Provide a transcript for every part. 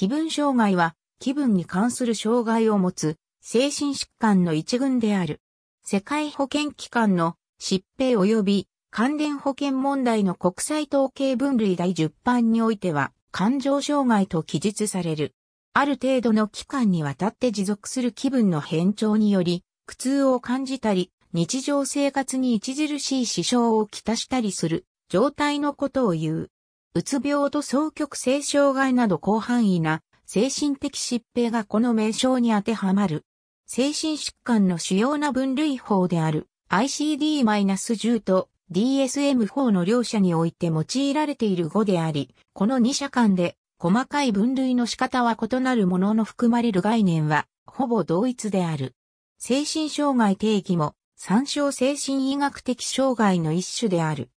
気分障害は気分に関する障害を持つ精神疾患の一群である。世界保健機関の疾病及び関連保健問題の国際統計分類第10版においては感情障害と記述される。ある程度の期間にわたって持続する気分の変調により苦痛を感じたり日常生活に著しい支障をきたしたりする状態のことを言う。うつ病と双極性障害など広範囲な精神的疾病がこの名称に当てはまる。精神疾患の主要な分類法である ICD-10 と DSM-4 の両者において用いられている語であり、この2者間で細かい分類の仕方は異なるものの含まれる概念はほぼ同一である。精神障害定義も参照精神医学的障害の一種である。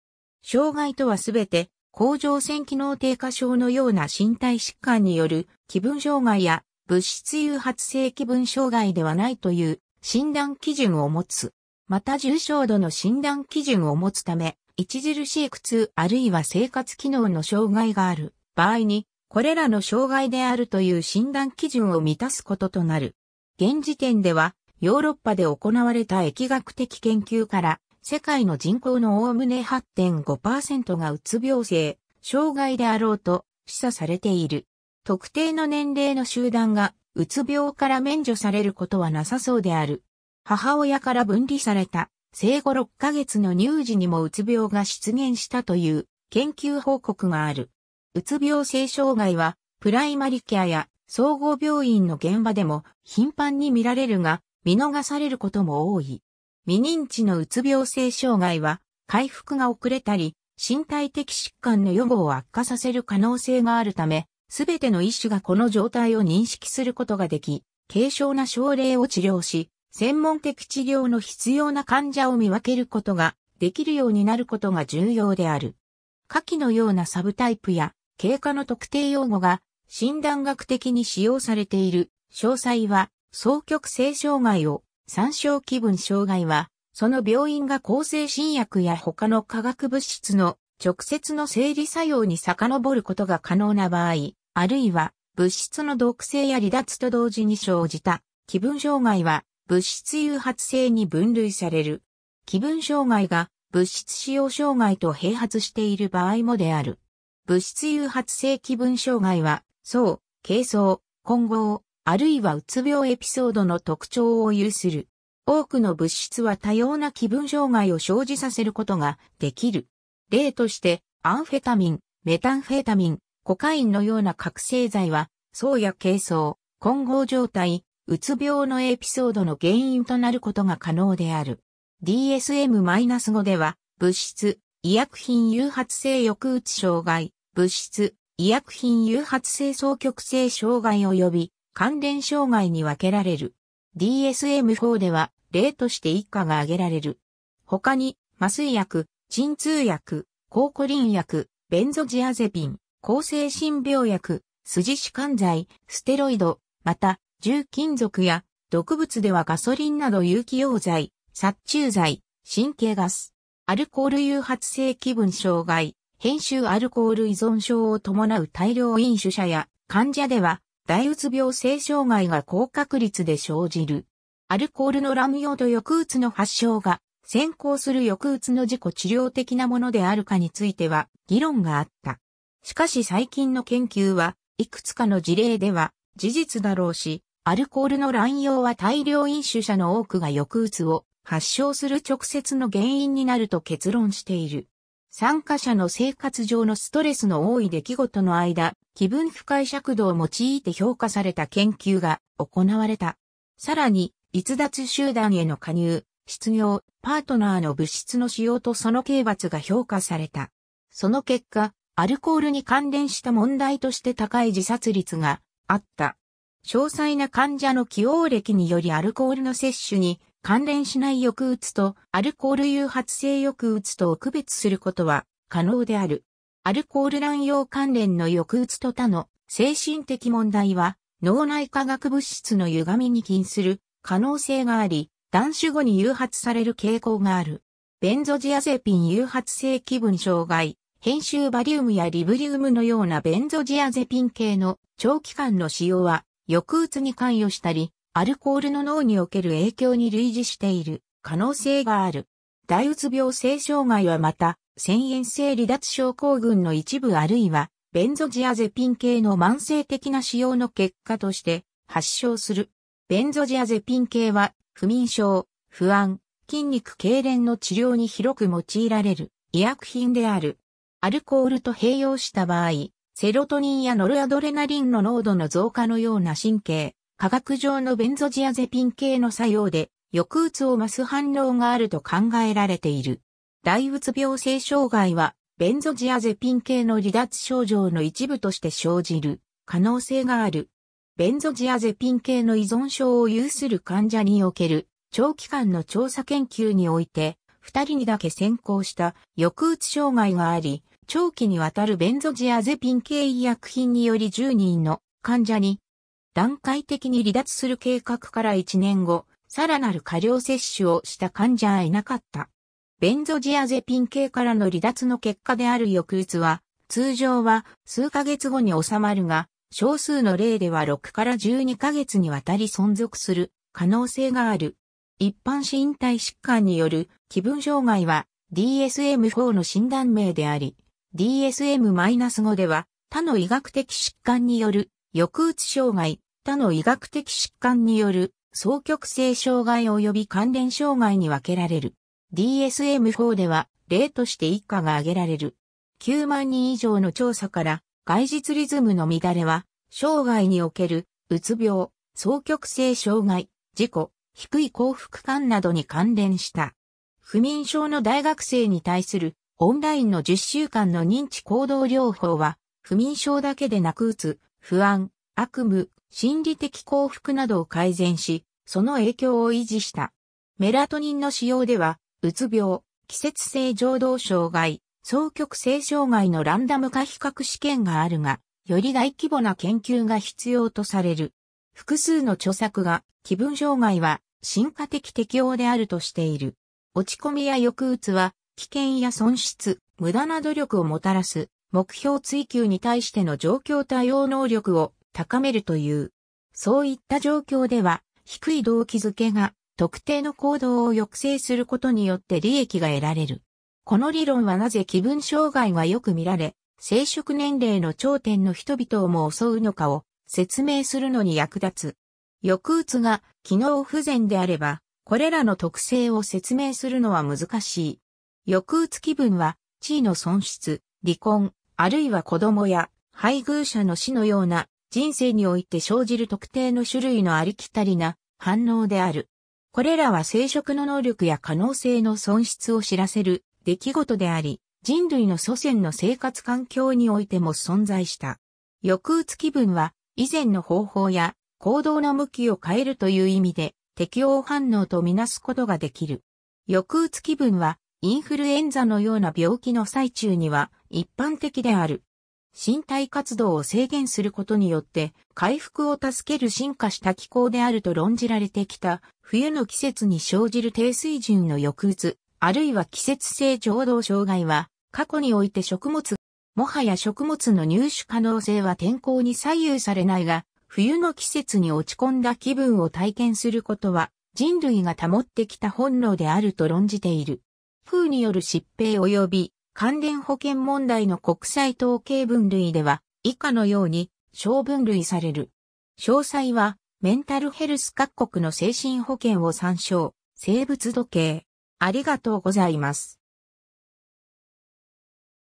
障害とはすべて甲状腺機能低下症のような身体疾患による気分障害や物質誘発性気分障害ではないという診断基準を持つ。また重症度の診断基準を持つため、著しい苦痛あるいは生活機能の障害がある場合に、これらの障害であるという診断基準を満たすこととなる。現時点では、ヨーロッパで行われた疫学的研究から、世界の人口のおおむね8.5%がうつ病性、障害であろうと示唆されている。特定の年齢の集団がうつ病から免除されることはなさそうである。母親から分離された生後6ヶ月の乳児にもうつ病が出現したという研究報告がある。うつ病性障害はプライマリケアや総合病院の現場でも頻繁に見られるが見逃されることも多い。未認知のうつ病性障害は、回復が遅れたり、身体的疾患の予後を悪化させる可能性があるため、すべての医師がこの状態を認識することができ、軽症な症例を治療し、専門的治療の必要な患者を見分けることができるようになることが重要である。下記のようなサブタイプや経過の特定用語が診断学的に使用されている詳細は双極性障害を三小気分障害は、その病院が抗生新薬や他の化学物質の直接の生理作用に遡ることが可能な場合、あるいは物質の毒性や離脱と同時に生じた気分障害は物質誘発性に分類される。気分障害が物質使用障害と併発している場合もである。物質誘発性気分障害は、そう、軽装、混合、あるいはうつ病エピソードの特徴を有する。多くの物質は多様な気分障害を生じさせることができる。例として、アンフェタミン、メタンフェタミン、コカインのような覚醒剤は、層や軽層、混合状態、うつ病のエピソードの原因となることが可能である。DSM-5 では、物質、医薬品誘発性抑うつ障害、物質、医薬品誘発性双極性障害及び関連障害に分けられる。DSM-4 では例として以下が挙げられる。他に、麻酔薬、鎮痛薬、抗コリン薬、ベンゾジアゼピン、抗精神病薬、筋弛緩剤、ステロイド、また、重金属や毒物ではガソリンなど有機溶剤、殺虫剤、神経ガス、アルコール誘発性気分障害、編集アルコール依存症を伴う大量飲酒者や患者では大うつ病性障害が高確率で生じる。アルコールの乱用と抑うつの発症が先行する抑うつの自己治療的なものであるかについては議論があった。しかし最近の研究はいくつかの事例では事実だろうし、アルコールの乱用は大量飲酒者の多くが抑うつを発症する直接の原因になると結論している。参加者の生活上のストレスの多い出来事の間、気分不快尺度を用いて評価された研究が行われた。さらに、逸脱集団への加入、失業、パートナーの物質の使用とその刑罰が評価された。その結果、アルコールに関連した問題として高い自殺率があった。詳細な患者の起用歴によりアルコールの摂取に関連しない抑うつとアルコール誘発性抑うつとを区別することは可能である。アルコール乱用関連の抑うつと他の精神的問題は脳内化学物質の歪みに起因する可能性があり、断酒後に誘発される傾向がある。ベンゾジアゼピン誘発性気分障害、編集バリウムやリブリウムのようなベンゾジアゼピン系の長期間の使用は抑うつに関与したり、アルコールの脳における影響に類似している可能性がある。大うつ病性障害はまた、遷延性離脱症候群の一部あるいは、ベンゾジアゼピン系の慢性的な使用の結果として発症する。ベンゾジアゼピン系は、不眠症、不安、筋肉痙攣の治療に広く用いられる医薬品である。アルコールと併用した場合、セロトニンやノルアドレナリンの濃度の増加のような神経、化学上のベンゾジアゼピン系の作用で、抑うつを増す反応があると考えられている。大うつ病性障害は、ベンゾジアゼピン系の離脱症状の一部として生じる可能性がある。ベンゾジアゼピン系の依存症を有する患者における長期間の調査研究において、二人にだけ先行した抑うつ障害があり、長期にわたるベンゾジアゼピン系医薬品により10人の患者に段階的に離脱する計画から1年後、さらなる過量摂取をした患者はいなかった。ベンゾジアゼピン系からの離脱の結果である抑うつは、通常は数ヶ月後に収まるが、少数の例では6から12ヶ月にわたり存続する可能性がある。一般身体疾患による気分障害は DSM-4 の診断名であり、DSM-5 では他の医学的疾患による抑うつ障害、他の医学的疾患による双極性障害及び関連障害に分けられる。DSM-4 では例として一家が挙げられる。9万人以上の調査から外実リズムの乱れは、障害における、うつ病、双極性障害、事故、低い幸福感などに関連した。不眠症の大学生に対するオンラインの10週間の認知行動療法は、不眠症だけでなくうつ、不安、悪夢、心理的幸福などを改善し、その影響を維持した。メラトニンの使用では、うつ病、季節性情動障害、双極性障害のランダム化比較試験があるが、より大規模な研究が必要とされる。複数の著作が気分障害は進化的適応であるとしている。落ち込みや抑うつは危険や損失、無駄な努力をもたらす目標追求に対しての状況対応能力を高めるという。そういった状況では、低い動機づけが特定の行動を抑制することによって利益が得られる。この理論はなぜ気分障害がよく見られ、生殖年齢の頂点の人々をも襲うのかを説明するのに役立つ。抑うつが機能不全であれば、これらの特性を説明するのは難しい。抑うつ気分は、地位の損失、離婚、あるいは子供や配偶者の死のような人生において生じる特定の種類のありきたりな反応である。これらは生殖の能力や可能性の損失を知らせる出来事であり、人類の祖先の生活環境においても存在した。抑うつ気分は以前の方法や行動の向きを変えるという意味で適応反応とみなすことができる。抑うつ気分はインフルエンザのような病気の最中には一般的である。身体活動を制限することによって回復を助ける進化した気候であると論じられてきた冬の季節に生じる低水準の抑うつ、あるいは季節性情動障害は過去において食物、もはや食物の入手可能性は天候に左右されないが、冬の季節に落ち込んだ気分を体験することは人類が保ってきた本能であると論じている。風による疾病及び関連保険問題の国際統計分類では以下のように小分類される。詳細はメンタルヘルス各国の精神保険を参照、生物時計。ありがとうございます。